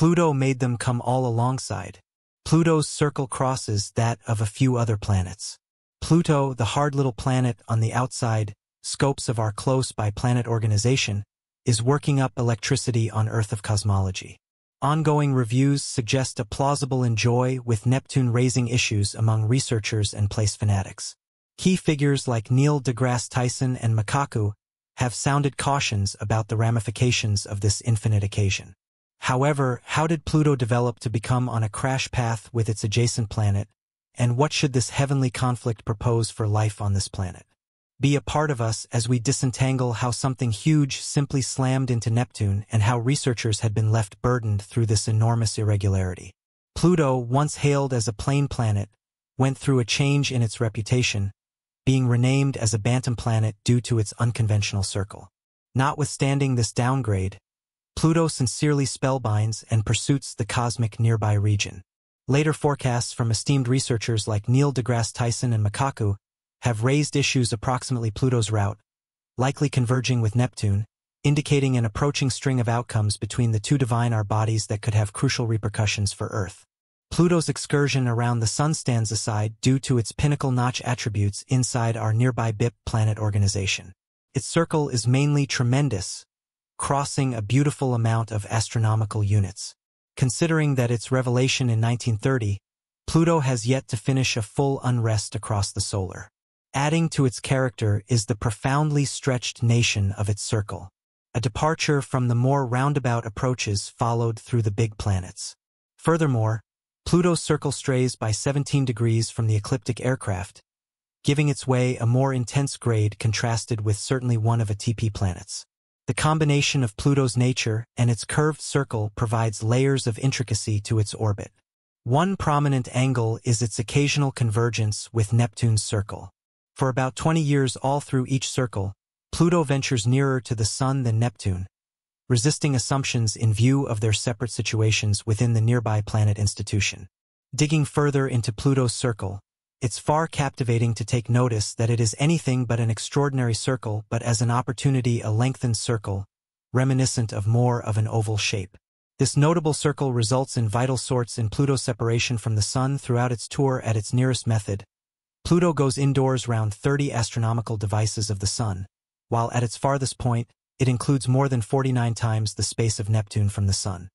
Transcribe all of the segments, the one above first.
Pluto made them come all alongside. Pluto's circle crosses that of a few other planets. Pluto, the hard little planet on the outside, scopes of our close by planet organization, is working up electricity on Earth of cosmology. Ongoing reviews suggest a plausible enjoy with Neptune raising issues among researchers and place fanatics. Key figures like Neil deGrasse Tyson and Makaku have sounded cautions about the ramifications of this infinite occasion. However, how did Pluto develop to become on a crash path with its adjacent planet, and what should this heavenly conflict propose for life on this planet? Be a part of us as we disentangle how something huge simply slammed into Neptune and how researchers had been left burdened through this enormous irregularity. Pluto, once hailed as a plane planet, went through a change in its reputation, being renamed as a bantam planet due to its unconventional circle. Notwithstanding this downgrade, Pluto sincerely spellbinds and pursuits the cosmic nearby region. Later forecasts from esteemed researchers like Neil deGrasse Tyson and Makaku have raised issues approximately Pluto's route, likely converging with Neptune, indicating an approaching string of outcomes between the two divine our bodies that could have crucial repercussions for Earth. Pluto's excursion around the Sun stands aside due to its pinnacle-notch attributes inside our nearby BIP planet organization. Its circle is mainly tremendous, crossing a beautiful amount of astronomical units. Considering that its revelation in 1930, Pluto has yet to finish a full unrest across the solar. Adding to its character is the profoundly stretched nation of its circle, a departure from the more roundabout approaches followed through the big planets. Furthermore, Pluto's circle strays by 17 degrees from the ecliptic aircraft, giving its way a more intense grade contrasted with certainly one of a TP planets. The combination of Pluto's nature and its curved circle provides layers of intricacy to its orbit. One prominent angle is its occasional convergence with Neptune's circle. For about 20 years all through each circle, Pluto ventures nearer to the Sun than Neptune, resisting assumptions in view of their separate situations within the nearby planet institution. Digging further into Pluto's circle, it's far captivating to take notice that it is anything but an extraordinary circle, but as an opportunity a lengthened circle, reminiscent of more of an oval shape. This notable circle results in vital sorts in Pluto's separation from the Sun throughout its tour at its nearest method. Pluto goes indoors round 30 astronomical devices of the Sun, while at its farthest point, it includes more than 49 times the space of Neptune from the Sun.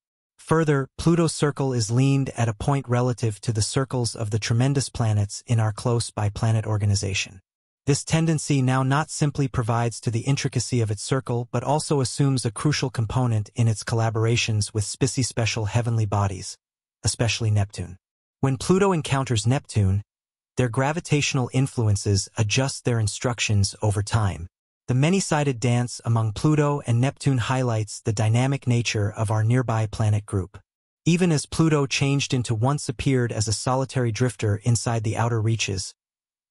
Further, Pluto's circle is leaned at a point relative to the circles of the tremendous planets in our close by planet organization. This tendency now not simply provides to the intricacy of its circle but also assumes a crucial component in its collaborations with spicy special heavenly bodies, especially Neptune. When Pluto encounters Neptune, their gravitational influences adjust their instructions over time, the many-sided dance among Pluto and Neptune highlights the dynamic nature of our nearby planet group. Even as Pluto changed into once appeared as a solitary drifter inside the outer reaches,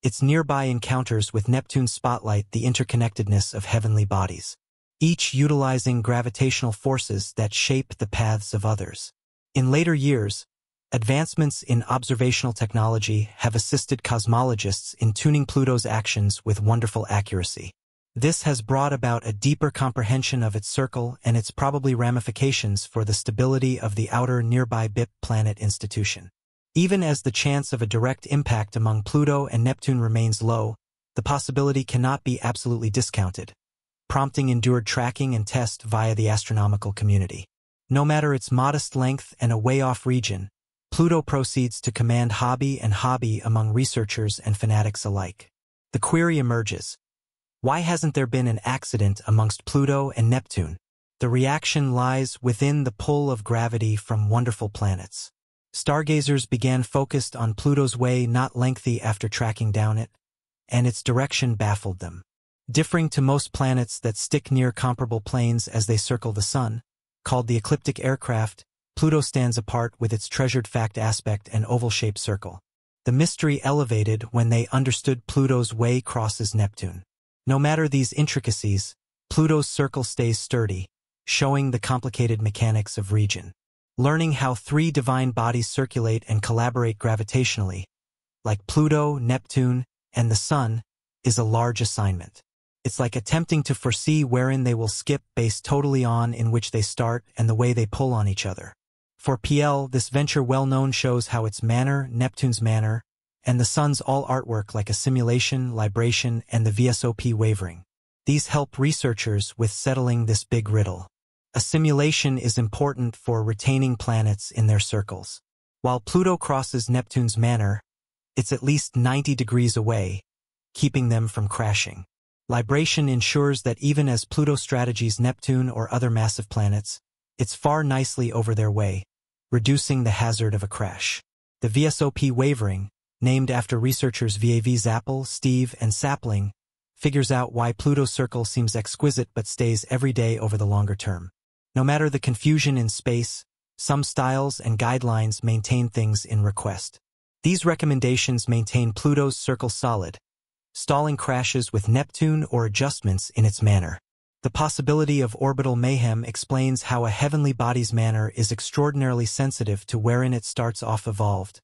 its nearby encounters with Neptune spotlight the interconnectedness of heavenly bodies, each utilizing gravitational forces that shape the paths of others. In later years, advancements in observational technology have assisted cosmologists in tuning Pluto's actions with wonderful accuracy. This has brought about a deeper comprehension of its circle and its probably ramifications for the stability of the outer nearby BIP planet institution. Even as the chance of a direct impact among Pluto and Neptune remains low, the possibility cannot be absolutely discounted, prompting endured tracking and test via the astronomical community. No matter its modest length and a way-off region, Pluto proceeds to command hobby and hobby among researchers and fanatics alike. The query emerges, why hasn't there been an accident amongst Pluto and Neptune? The reaction lies within the pull of gravity from wonderful planets. Stargazers began focused on Pluto's way not lengthy after tracking down it, and its direction baffled them. Differing to most planets that stick near comparable planes as they circle the sun, called the ecliptic aircraft, Pluto stands apart with its treasured fact aspect and oval-shaped circle. The mystery elevated when they understood Pluto's way crosses Neptune. No matter these intricacies, Pluto's circle stays sturdy, showing the complicated mechanics of region. Learning how three divine bodies circulate and collaborate gravitationally, like Pluto, Neptune, and the Sun, is a large assignment. It's like attempting to foresee wherein they will skip based totally on in which they start and the way they pull on each other. For PL, this venture well known shows how its manner, Neptune's manner, and the sun's all artwork like a simulation, libration, and the VSOP wavering. These help researchers with settling this big riddle. A simulation is important for retaining planets in their circles. While Pluto crosses Neptune's manner, it's at least 90 degrees away, keeping them from crashing. Libration ensures that even as Pluto strategies Neptune or other massive planets, it's far nicely over their way, reducing the hazard of a crash. The VSOP wavering, named after researchers VAV Zappel, Steve, and Sapling, figures out why Pluto's Circle seems exquisite but stays every day over the longer term. No matter the confusion in space, some styles and guidelines maintain things in request. These recommendations maintain Pluto's circle solid, stalling crashes with Neptune or adjustments in its manner. The possibility of orbital mayhem explains how a heavenly body's manner is extraordinarily sensitive to wherein it starts off evolved,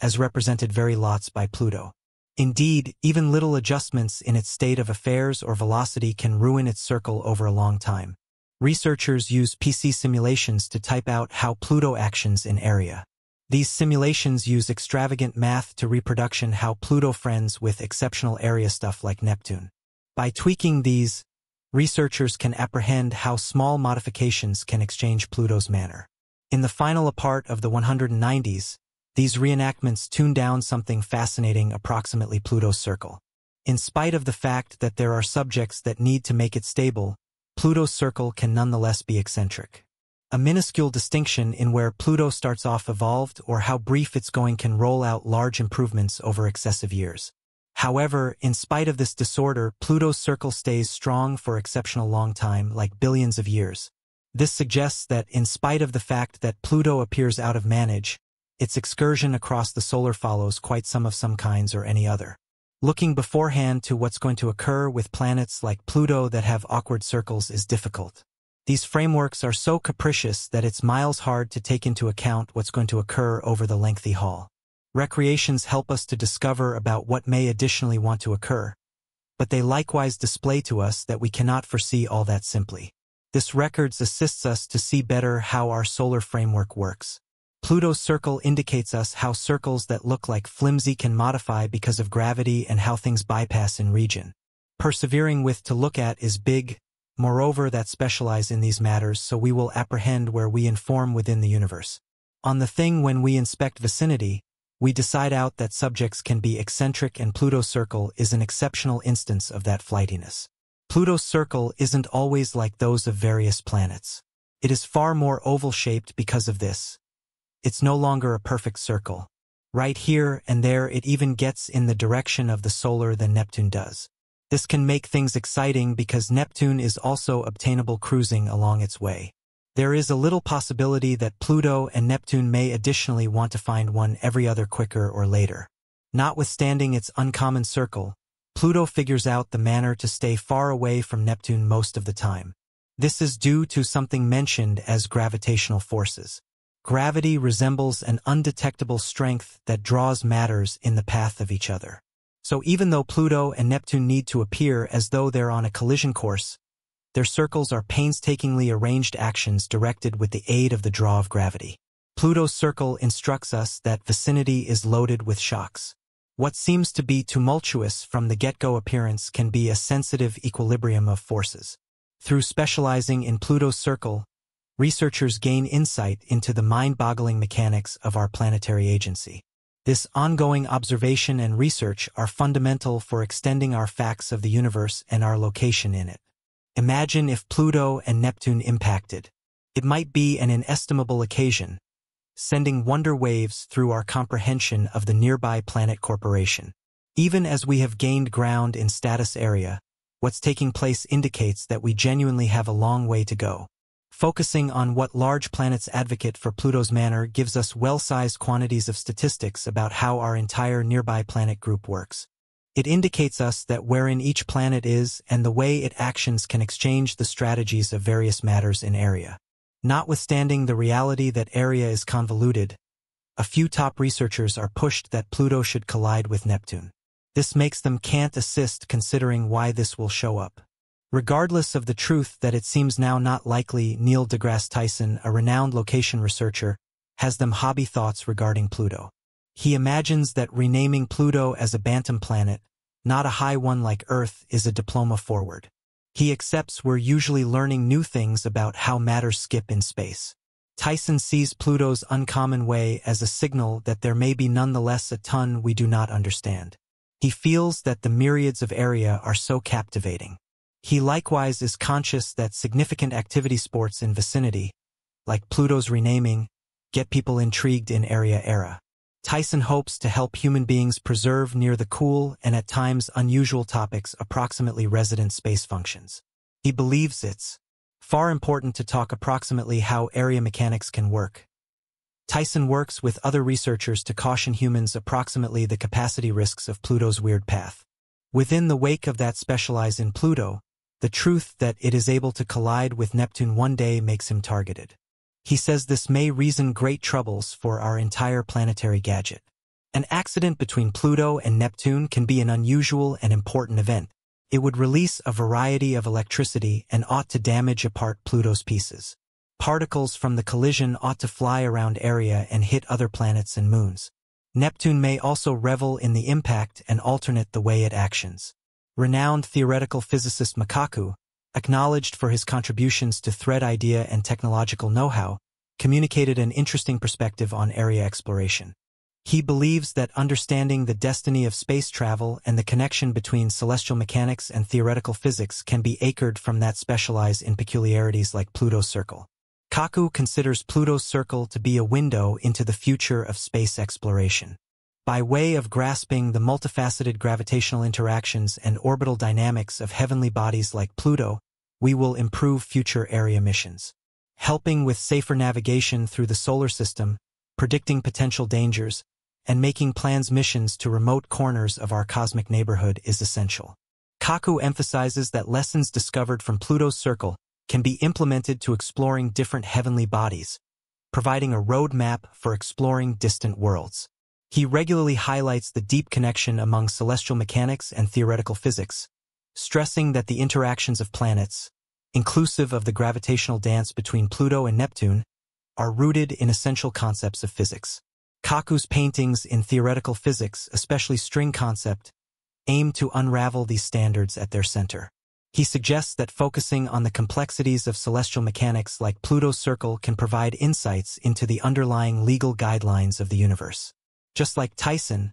as represented very lots by Pluto. Indeed, even little adjustments in its state of affairs or velocity can ruin its circle over a long time. Researchers use PC simulations to type out how Pluto actions in area. These simulations use extravagant math to reproduction how Pluto friends with exceptional area stuff like Neptune. By tweaking these, researchers can apprehend how small modifications can exchange Pluto's manner. In the final part of the 190s, these reenactments tune down something fascinating approximately Pluto's circle. In spite of the fact that there are subjects that need to make it stable, Pluto's circle can nonetheless be eccentric. A minuscule distinction in where Pluto starts off evolved or how brief it's going can roll out large improvements over excessive years. However, in spite of this disorder, Pluto's circle stays strong for exceptional long time, like billions of years. This suggests that in spite of the fact that Pluto appears out of manage, its excursion across the solar follows quite some of some kinds or any other. Looking beforehand to what's going to occur with planets like Pluto that have awkward circles is difficult. These frameworks are so capricious that it's miles hard to take into account what's going to occur over the lengthy haul. Recreations help us to discover about what may additionally want to occur, but they likewise display to us that we cannot foresee all that simply. This records assists us to see better how our solar framework works. Pluto's circle indicates us how circles that look like flimsy can modify because of gravity and how things bypass in region. Persevering with to look at is big, moreover that specialize in these matters so we will apprehend where we inform within the universe. On the thing when we inspect vicinity, we decide out that subjects can be eccentric and Pluto's circle is an exceptional instance of that flightiness. Pluto's circle isn't always like those of various planets. It is far more oval-shaped because of this, it's no longer a perfect circle. Right here and there it even gets in the direction of the solar than Neptune does. This can make things exciting because Neptune is also obtainable cruising along its way. There is a little possibility that Pluto and Neptune may additionally want to find one every other quicker or later. Notwithstanding its uncommon circle, Pluto figures out the manner to stay far away from Neptune most of the time. This is due to something mentioned as gravitational forces. Gravity resembles an undetectable strength that draws matters in the path of each other. So even though Pluto and Neptune need to appear as though they're on a collision course, their circles are painstakingly arranged actions directed with the aid of the draw of gravity. Pluto's circle instructs us that vicinity is loaded with shocks. What seems to be tumultuous from the get-go appearance can be a sensitive equilibrium of forces. Through specializing in Pluto's circle, researchers gain insight into the mind-boggling mechanics of our planetary agency. This ongoing observation and research are fundamental for extending our facts of the universe and our location in it. Imagine if Pluto and Neptune impacted. It might be an inestimable occasion, sending wonder waves through our comprehension of the nearby planet corporation. Even as we have gained ground in status area, what's taking place indicates that we genuinely have a long way to go. Focusing on what large planets advocate for Pluto's manner gives us well-sized quantities of statistics about how our entire nearby planet group works. It indicates us that wherein each planet is and the way it actions can exchange the strategies of various matters in area. Notwithstanding the reality that area is convoluted, a few top researchers are pushed that Pluto should collide with Neptune. This makes them can't assist considering why this will show up. Regardless of the truth that it seems now not likely, Neil deGrasse Tyson, a renowned location researcher, has them hobby thoughts regarding Pluto. He imagines that renaming Pluto as a bantam planet, not a high one like Earth, is a diploma forward. He accepts we're usually learning new things about how matters skip in space. Tyson sees Pluto's uncommon way as a signal that there may be nonetheless a ton we do not understand. He feels that the myriads of area are so captivating he likewise is conscious that significant activity sports in vicinity, like Pluto's renaming, get people intrigued in area era. Tyson hopes to help human beings preserve near the cool and at times unusual topics approximately resident space functions. He believes it's far important to talk approximately how area mechanics can work. Tyson works with other researchers to caution humans approximately the capacity risks of Pluto's weird path. Within the wake of that specialize in Pluto, the truth that it is able to collide with Neptune one day makes him targeted. He says this may reason great troubles for our entire planetary gadget. An accident between Pluto and Neptune can be an unusual and important event. It would release a variety of electricity and ought to damage apart Pluto's pieces. Particles from the collision ought to fly around area and hit other planets and moons. Neptune may also revel in the impact and alternate the way it actions renowned theoretical physicist Makaku, acknowledged for his contributions to thread idea and technological know-how, communicated an interesting perspective on area exploration. He believes that understanding the destiny of space travel and the connection between celestial mechanics and theoretical physics can be anchored from that specialize in peculiarities like Pluto's circle. Kaku considers Pluto's circle to be a window into the future of space exploration by way of grasping the multifaceted gravitational interactions and orbital dynamics of heavenly bodies like Pluto, we will improve future area missions, helping with safer navigation through the solar system, predicting potential dangers, and making plans missions to remote corners of our cosmic neighborhood is essential. Kaku emphasizes that lessons discovered from Pluto's circle can be implemented to exploring different heavenly bodies, providing a roadmap for exploring distant worlds. He regularly highlights the deep connection among celestial mechanics and theoretical physics, stressing that the interactions of planets, inclusive of the gravitational dance between Pluto and Neptune, are rooted in essential concepts of physics. Kaku's paintings in theoretical physics, especially string concept, aim to unravel these standards at their center. He suggests that focusing on the complexities of celestial mechanics like Pluto's circle can provide insights into the underlying legal guidelines of the universe. Just like Tyson,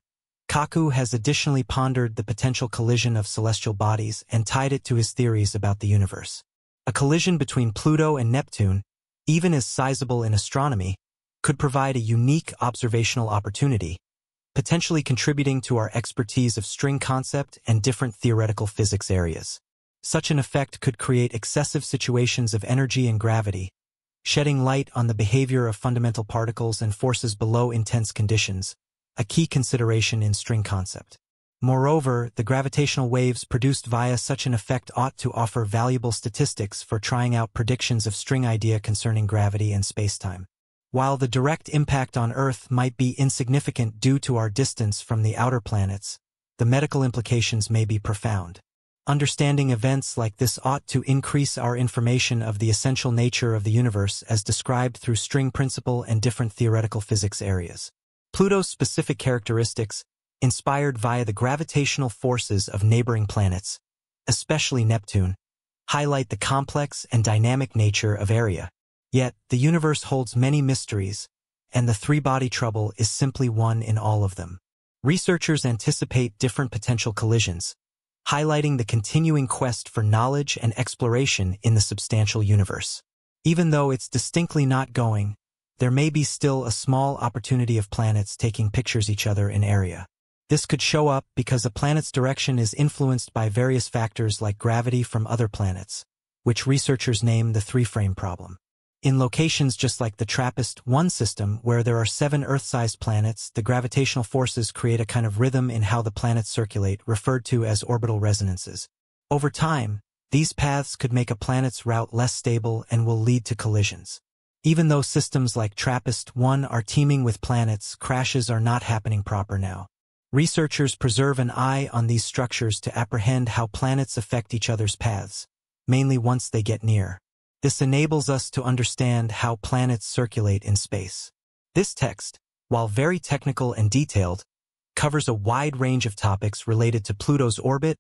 Kaku has additionally pondered the potential collision of celestial bodies and tied it to his theories about the universe. A collision between Pluto and Neptune, even as sizable in astronomy, could provide a unique observational opportunity, potentially contributing to our expertise of string concept and different theoretical physics areas. Such an effect could create excessive situations of energy and gravity, shedding light on the behavior of fundamental particles and forces below intense conditions, a key consideration in string concept. Moreover, the gravitational waves produced via such an effect ought to offer valuable statistics for trying out predictions of string idea concerning gravity and spacetime. While the direct impact on Earth might be insignificant due to our distance from the outer planets, the medical implications may be profound. Understanding events like this ought to increase our information of the essential nature of the universe as described through string principle and different theoretical physics areas. Pluto's specific characteristics, inspired via the gravitational forces of neighboring planets, especially Neptune, highlight the complex and dynamic nature of area. Yet, the universe holds many mysteries, and the three-body trouble is simply one in all of them. Researchers anticipate different potential collisions, highlighting the continuing quest for knowledge and exploration in the substantial universe. Even though it's distinctly not going there may be still a small opportunity of planets taking pictures each other in area. This could show up because a planet's direction is influenced by various factors like gravity from other planets, which researchers name the three-frame problem. In locations just like the TRAPPIST-1 system, where there are seven Earth-sized planets, the gravitational forces create a kind of rhythm in how the planets circulate, referred to as orbital resonances. Over time, these paths could make a planet's route less stable and will lead to collisions. Even though systems like TRAPPIST-1 are teeming with planets, crashes are not happening proper now. Researchers preserve an eye on these structures to apprehend how planets affect each other's paths, mainly once they get near. This enables us to understand how planets circulate in space. This text, while very technical and detailed, covers a wide range of topics related to Pluto's orbit,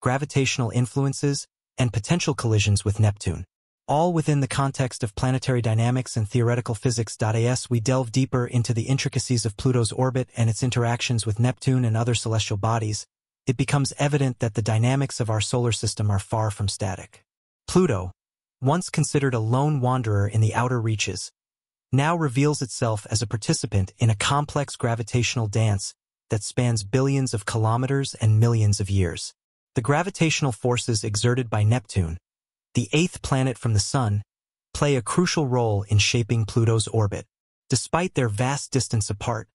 gravitational influences, and potential collisions with Neptune all within the context of planetary dynamics and theoretical physics.as we delve deeper into the intricacies of Pluto's orbit and its interactions with Neptune and other celestial bodies, it becomes evident that the dynamics of our solar system are far from static. Pluto, once considered a lone wanderer in the outer reaches, now reveals itself as a participant in a complex gravitational dance that spans billions of kilometers and millions of years. The gravitational forces exerted by Neptune, the eighth planet from the Sun, play a crucial role in shaping Pluto's orbit. Despite their vast distance apart,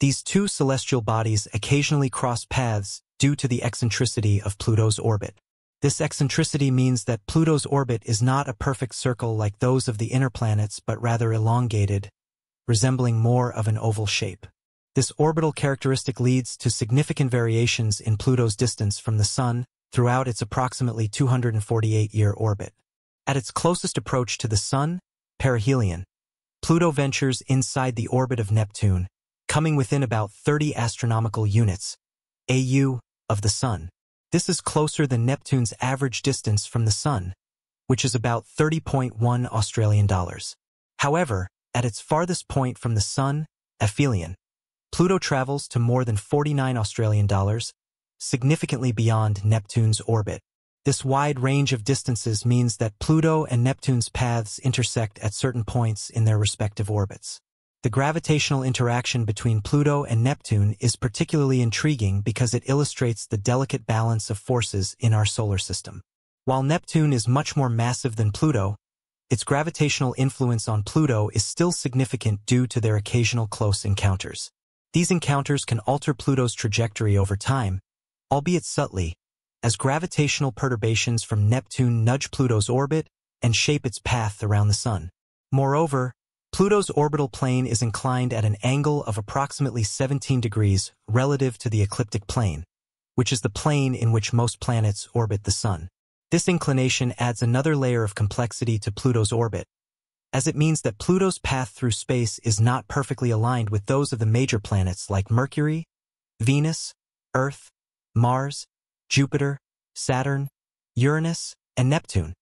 these two celestial bodies occasionally cross paths due to the eccentricity of Pluto's orbit. This eccentricity means that Pluto's orbit is not a perfect circle like those of the inner planets but rather elongated, resembling more of an oval shape. This orbital characteristic leads to significant variations in Pluto's distance from the Sun, throughout its approximately 248-year orbit. At its closest approach to the Sun, perihelion, Pluto ventures inside the orbit of Neptune, coming within about 30 astronomical units, AU, of the Sun. This is closer than Neptune's average distance from the Sun, which is about 30.1 Australian dollars. However, at its farthest point from the Sun, aphelion, Pluto travels to more than 49 Australian dollars, significantly beyond Neptune's orbit. This wide range of distances means that Pluto and Neptune's paths intersect at certain points in their respective orbits. The gravitational interaction between Pluto and Neptune is particularly intriguing because it illustrates the delicate balance of forces in our solar system. While Neptune is much more massive than Pluto, its gravitational influence on Pluto is still significant due to their occasional close encounters. These encounters can alter Pluto's trajectory over time, albeit subtly, as gravitational perturbations from Neptune nudge Pluto's orbit and shape its path around the Sun. Moreover, Pluto's orbital plane is inclined at an angle of approximately 17 degrees relative to the ecliptic plane, which is the plane in which most planets orbit the Sun. This inclination adds another layer of complexity to Pluto's orbit, as it means that Pluto's path through space is not perfectly aligned with those of the major planets like Mercury, Venus, Earth, Mars, Jupiter, Saturn, Uranus, and Neptune.